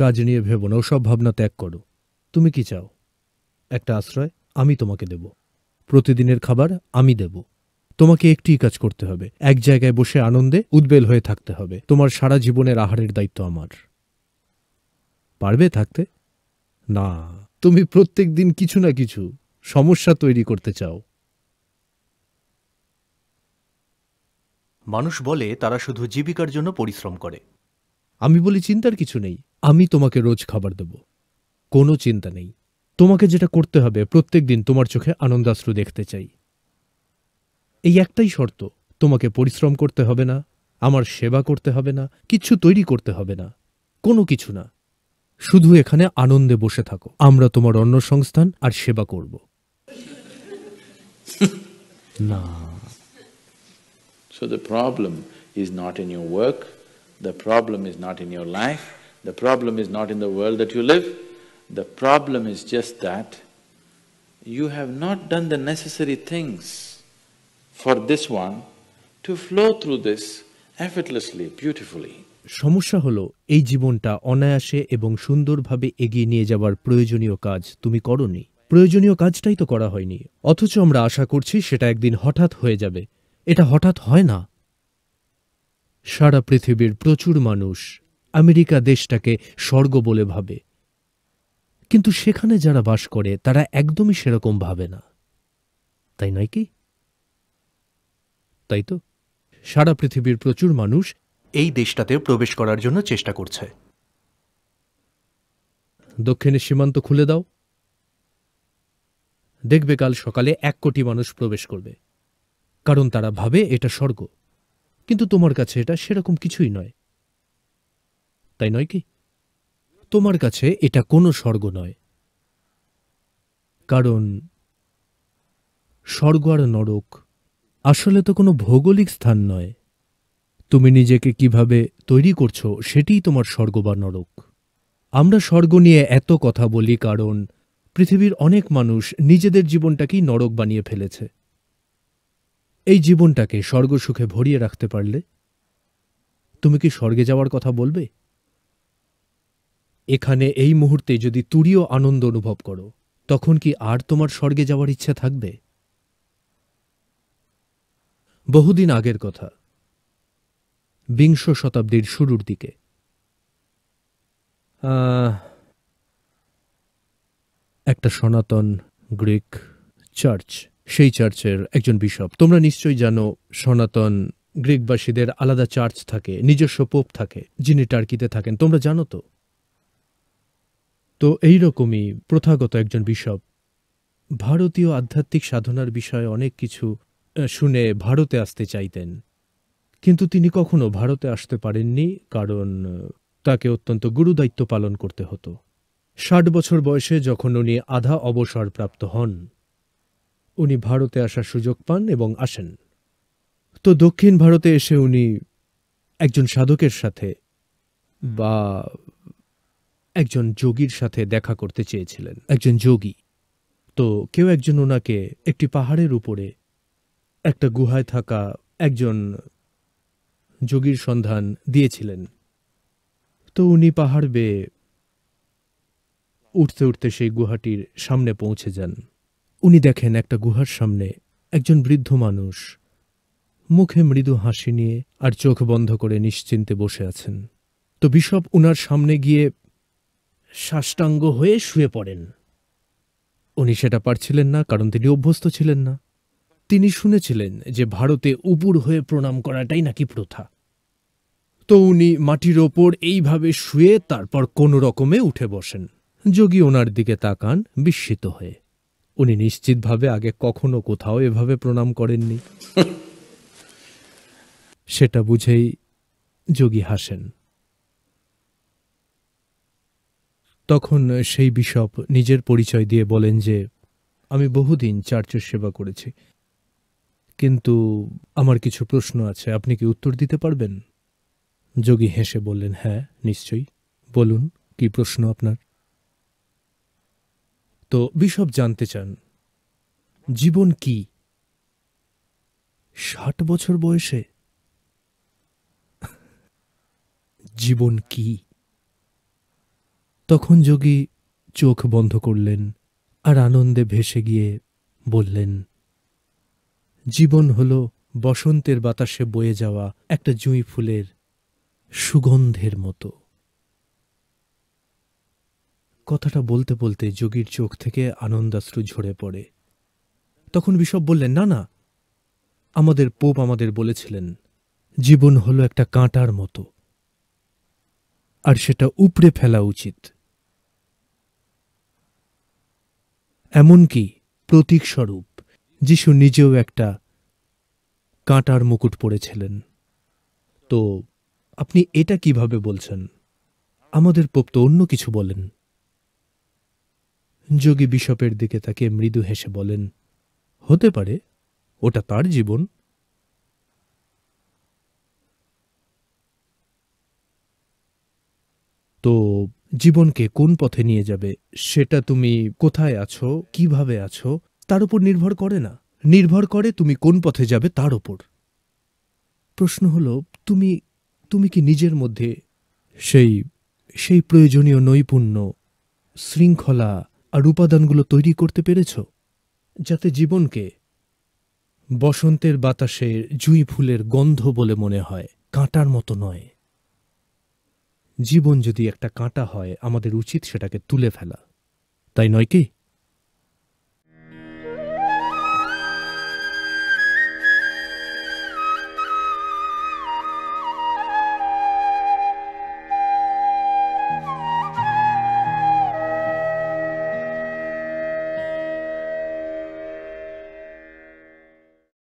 কাজ নিয়ে ভেবো না ওসব ভাবনা ত্যাগ করো তুমি কি চাও একটা আশ্রয় আমি তোমাকে দেব প্রতিদিনের খাবার আমি দেব তোমাকে একটি কাজ করতে হবে এক জায়গায় বসে আনন্দে উদ্বেল হয়ে থাকতে হবে তোমার সারা জীবনের আহারের দায়িত্ব আমার পারবে থাকতে না তুমি প্রত্যেক দিন কিছু না কিছু সমস্যা তৈরি করতে চাও মানুষ বলে তারা শুধু জীবিকার জন্য পরিশ্রম করে আমি বলি চিন্তার কিছু নেই আমি তোমাকে রোজ খাবার দেব কোনো চিন্তা নেই তোমাকে যেটা করতে হবে প্রত্যেক দিন তোমার চোখে আনন্দাশ্রু দেখতে চাই এই একটাই শর্ত তোমাকে পরিশ্রম করতে হবে না আমার সেবা করতে হবে না কিছু তৈরি করতে হবে না কোনো কিছু না শুধু এখানে আনন্দে বসে থাকো আমরা তোমার অন্য সংস্থান আর সেবা করব না so the problem is not in your work The problem is not in your life, the problem is not in the world that you live, the problem is just that you have not done the necessary things for this one to flow through this effortlessly, beautifully. সমস্যা হলো এই জীবনটা অনায়াসে এবং সুন্দরভাবে এগিয়ে নিয়ে যাওয়ার প্রয়োজনীয় কাজ তুমি করনি প্রয়োজনীয় কাজটাই তো করা হয়নি অথচ আমরা আশা করছি সেটা একদিন হঠাৎ হয়ে যাবে এটা হঠাৎ হয় না সারা পৃথিবীর প্রচুর মানুষ আমেরিকা দেশটাকে স্বর্গ বলে ভাবে কিন্তু সেখানে যারা বাস করে তারা একদমই সেরকম ভাবে না তাই নয় কি তাই তো সারা পৃথিবীর প্রচুর মানুষ এই দেশটাতে প্রবেশ করার জন্য চেষ্টা করছে দক্ষিণে সীমান্ত খুলে দাও দেখবে কাল সকালে এক কোটি মানুষ প্রবেশ করবে কারণ তারা ভাবে এটা স্বর্গ কিন্তু তোমার কাছে এটা সেরকম কিছুই নয় তাই নয় কি তোমার কাছে এটা কোনো স্বর্গ নয় কারণ স্বর্গ আর নরক আসলে তো কোনো ভৌগোলিক স্থান নয় তুমি নিজেকে কিভাবে তৈরি করছো সেটিই তোমার স্বর্গ বা নরক আমরা স্বর্গ নিয়ে এত কথা বলি কারণ পৃথিবীর অনেক মানুষ নিজেদের জীবনটাকেই নরক বানিয়ে ফেলেছে এই জীবনটাকে স্বর্গসুখে ভরিয়ে রাখতে পারলে তুমি কি স্বর্গে যাওয়ার কথা বলবে এখানে এই মুহূর্তে যদি তুরীয় আনন্দ অনুভব করো তখন কি আর তোমার স্বর্গে যাওয়ার ইচ্ছা থাকবে বহুদিন আগের কথা বিংশ শতাব্দীর শুরুর দিকে একটা সনাতন গ্রিক চার্চ সেই চার্চের একজন বিশপ তোমরা নিশ্চয়ই জানো সনাতন গ্রিকবাসীদের আলাদা চার্চ থাকে নিজস্ব পোপ থাকে যিনি টার্কিতে থাকেন তোমরা জানো তো তো এইরকমই প্রথাগত একজন বিশপ ভারতীয় আধ্যাত্মিক সাধনার বিষয়ে অনেক কিছু শুনে ভারতে আসতে চাইতেন কিন্তু তিনি কখনো ভারতে আসতে পারেননি কারণ তাকে অত্যন্ত গুরুদায়িত্ব পালন করতে হতো ষাট বছর বয়সে যখন উনি আধা অবসরপ্রাপ্ত হন উনি ভারতে আসার সুযোগ পান এবং আসেন তো দক্ষিণ ভারতে এসে উনি একজন সাধকের সাথে বা একজন যোগীর সাথে দেখা করতে চেয়েছিলেন একজন যোগী তো কেউ একজন ওনাকে একটি পাহাড়ের উপরে একটা গুহায় থাকা একজন যোগীর সন্ধান দিয়েছিলেন তো উনি পাহাড় বেয়ে উঠতে উঠতে সেই গুহাটির সামনে পৌঁছে যান উনি দেখেন একটা গুহার সামনে একজন বৃদ্ধ মানুষ মুখে মৃদু হাসি নিয়ে আর চোখ বন্ধ করে নিশ্চিন্তে বসে আছেন তো বিশপ উনার সামনে গিয়ে সাষ্টাঙ্গ হয়ে শুয়ে পড়েন উনি সেটা পারছিলেন না কারণ তিনি অভ্যস্ত ছিলেন না তিনি শুনেছিলেন যে ভারতে উপুর হয়ে প্রণাম করাটাই নাকি প্রথা তো উনি মাটির ওপর এইভাবে শুয়ে তারপর কোনো রকমে উঠে বসেন যোগী ওনার দিকে তাকান বিস্মিত হয়ে উনি নিশ্চিতভাবে আগে কখনো কোথাও এভাবে প্রণাম করেননি সেটা বুঝেই যোগী হাসেন তখন সেই বিশপ নিজের পরিচয় দিয়ে বলেন যে আমি বহুদিন চার্চের সেবা করেছি কিন্তু আমার কিছু প্রশ্ন আছে আপনি কি উত্তর দিতে পারবেন যোগী হেসে বললেন হ্যাঁ নিশ্চয়ই বলুন কি প্রশ্ন আপনার তো বিশপ জানতে চান জীবন কি ষাট বছর বয়সে জীবন কি তখন যোগী চোখ বন্ধ করলেন আর আনন্দে ভেসে গিয়ে বললেন জীবন হল বসন্তের বাতাসে বয়ে যাওয়া একটা জুঁই ফুলের সুগন্ধের মতো কথাটা বলতে বলতে যোগীর চোখ থেকে আনন্দাশ্রু ঝরে পড়ে তখন বিশপ বললেন না না আমাদের পোপ আমাদের বলেছিলেন জীবন হলো একটা কাঁটার মতো আর সেটা উপড়ে ফেলা উচিত এমনকি প্রতীকস্বরূপ যিশু নিজেও একটা কাঁটার মুকুট পরেছিলেন তো আপনি এটা কিভাবে বলছেন আমাদের পোপ তো অন্য কিছু বলেন যোগী বিশপের দিকে তাকে মৃদু হেসে বলেন হতে পারে ওটা তার জীবন তো জীবনকে কোন পথে নিয়ে যাবে সেটা তুমি কোথায় আছো কিভাবে আছো তার উপর নির্ভর করে না নির্ভর করে তুমি কোন পথে যাবে তার উপর প্রশ্ন হল তুমি তুমি কি নিজের মধ্যে সেই সেই প্রয়োজনীয় নৈপুণ্য শৃঙ্খলা আর উপাদানগুলো তৈরি করতে পেরেছ যাতে জীবনকে বসন্তের বাতাসে জুঁই ফুলের গন্ধ বলে মনে হয় কাঁটার মতো নয় জীবন যদি একটা কাঁটা হয় আমাদের উচিত সেটাকে তুলে ফেলা তাই নয় কি